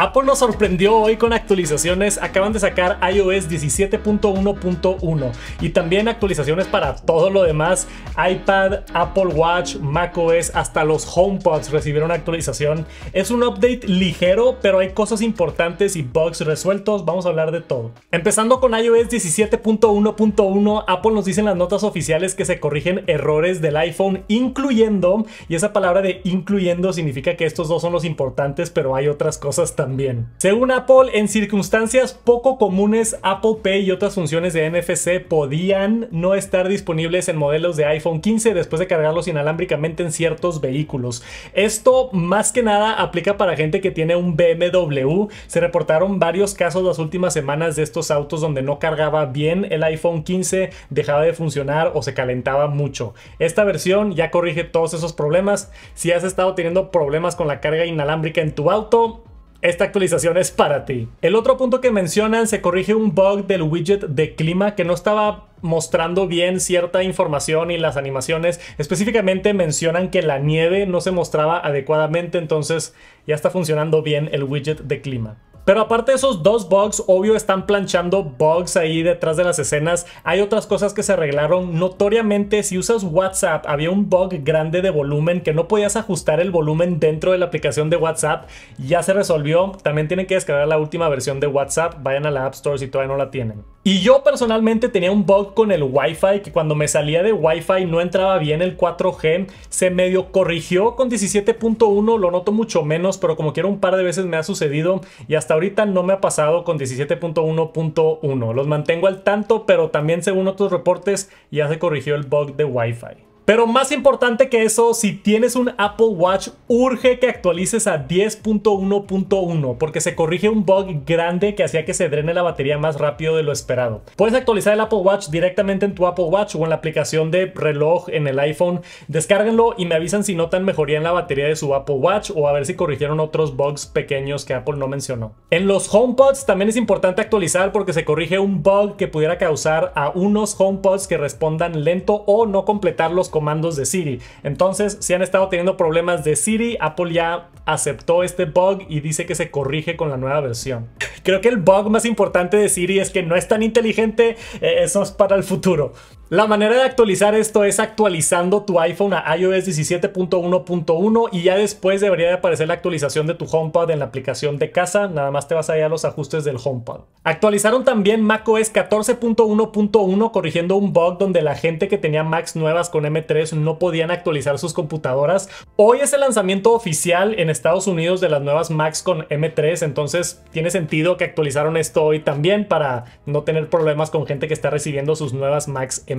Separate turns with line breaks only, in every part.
Apple nos sorprendió hoy con actualizaciones. Acaban de sacar iOS 17.1.1 y también actualizaciones para todo lo demás. iPad, Apple Watch, macOS, hasta los HomePods recibieron actualización. Es un update ligero, pero hay cosas importantes y bugs resueltos. Vamos a hablar de todo. Empezando con iOS 17.1.1, Apple nos dice en las notas oficiales que se corrigen errores del iPhone, incluyendo, y esa palabra de incluyendo significa que estos dos son los importantes, pero hay otras cosas también según Apple, en circunstancias poco comunes, Apple Pay y otras funciones de NFC podían no estar disponibles en modelos de iPhone 15 después de cargarlos inalámbricamente en ciertos vehículos. Esto más que nada aplica para gente que tiene un BMW. Se reportaron varios casos las últimas semanas de estos autos donde no cargaba bien el iPhone 15, dejaba de funcionar o se calentaba mucho. Esta versión ya corrige todos esos problemas. Si has estado teniendo problemas con la carga inalámbrica en tu auto, esta actualización es para ti. El otro punto que mencionan se corrige un bug del widget de clima que no estaba mostrando bien cierta información y las animaciones específicamente mencionan que la nieve no se mostraba adecuadamente, entonces ya está funcionando bien el widget de clima. Pero aparte de esos dos bugs, obvio están planchando bugs ahí detrás de las escenas. Hay otras cosas que se arreglaron. Notoriamente, si usas WhatsApp, había un bug grande de volumen que no podías ajustar el volumen dentro de la aplicación de WhatsApp. Ya se resolvió. También tienen que descargar la última versión de WhatsApp. Vayan a la App Store si todavía no la tienen. Y yo personalmente tenía un bug con el Wi-Fi que cuando me salía de Wi-Fi no entraba bien el 4G. Se medio corrigió con 17.1, lo noto mucho menos, pero como quiero un par de veces me ha sucedido y hasta ahorita no me ha pasado con 17.1.1. Los mantengo al tanto, pero también según otros reportes ya se corrigió el bug de Wi-Fi. Pero más importante que eso, si tienes un Apple Watch, urge que actualices a 10.1.1 porque se corrige un bug grande que hacía que se drene la batería más rápido de lo esperado. Puedes actualizar el Apple Watch directamente en tu Apple Watch o en la aplicación de reloj en el iPhone. Descárguenlo y me avisan si notan mejoría en la batería de su Apple Watch o a ver si corrigieron otros bugs pequeños que Apple no mencionó. En los HomePods también es importante actualizar porque se corrige un bug que pudiera causar a unos HomePods que respondan lento o no completarlos con comandos de Siri. Entonces, si han estado teniendo problemas de Siri, Apple ya aceptó este bug y dice que se corrige con la nueva versión. Creo que el bug más importante de Siri es que no es tan inteligente, eh, eso es para el futuro. La manera de actualizar esto es actualizando tu iPhone a iOS 17.1.1 y ya después debería de aparecer la actualización de tu HomePod en la aplicación de casa, nada más te vas ir a los ajustes del HomePod. Actualizaron también macOS 14.1.1 corrigiendo un bug donde la gente que tenía Macs nuevas con M3 no podían actualizar sus computadoras. Hoy es el lanzamiento oficial en Estados Unidos de las nuevas Macs con M3, entonces tiene sentido que actualizaron esto hoy también para no tener problemas con gente que está recibiendo sus nuevas Macs m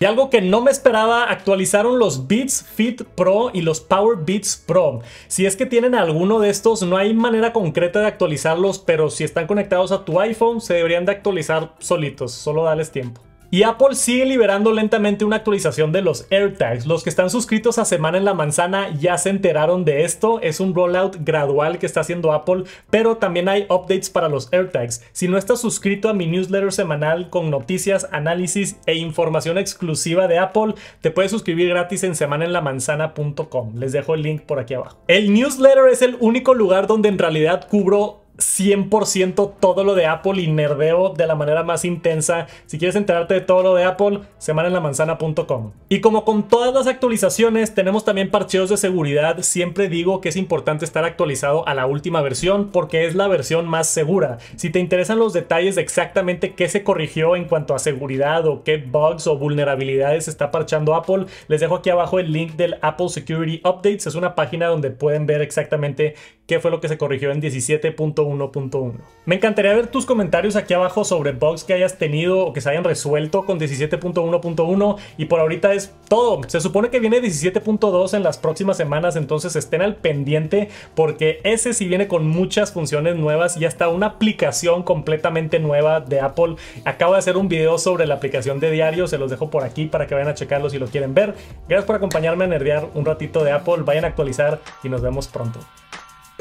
y algo que no me esperaba, actualizaron los Beats Fit Pro y los Power Beats Pro. Si es que tienen alguno de estos, no hay manera concreta de actualizarlos, pero si están conectados a tu iPhone, se deberían de actualizar solitos, solo dales tiempo. Y Apple sigue liberando lentamente una actualización de los AirTags. Los que están suscritos a Semana en la Manzana ya se enteraron de esto. Es un rollout gradual que está haciendo Apple, pero también hay updates para los AirTags. Si no estás suscrito a mi newsletter semanal con noticias, análisis e información exclusiva de Apple, te puedes suscribir gratis en semanaenlamanzana.com. Les dejo el link por aquí abajo. El newsletter es el único lugar donde en realidad cubro 100% todo lo de Apple y nerdeo de la manera más intensa. Si quieres enterarte de todo lo de Apple, semanalamanzana.com. Y como con todas las actualizaciones, tenemos también parcheos de seguridad. Siempre digo que es importante estar actualizado a la última versión porque es la versión más segura. Si te interesan los detalles de exactamente qué se corrigió en cuanto a seguridad o qué bugs o vulnerabilidades está parchando Apple, les dejo aquí abajo el link del Apple Security Updates. Es una página donde pueden ver exactamente qué fue lo que se corrigió en 17.1 1.1. Me encantaría ver tus comentarios aquí abajo sobre bugs que hayas tenido o que se hayan resuelto con 17.1.1 y por ahorita es todo. Se supone que viene 17.2 en las próximas semanas, entonces estén al pendiente porque ese sí viene con muchas funciones nuevas y hasta una aplicación completamente nueva de Apple. Acabo de hacer un video sobre la aplicación de diario, se los dejo por aquí para que vayan a checarlo si lo quieren ver. Gracias por acompañarme a nerdear un ratito de Apple, vayan a actualizar y nos vemos pronto.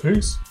Peace.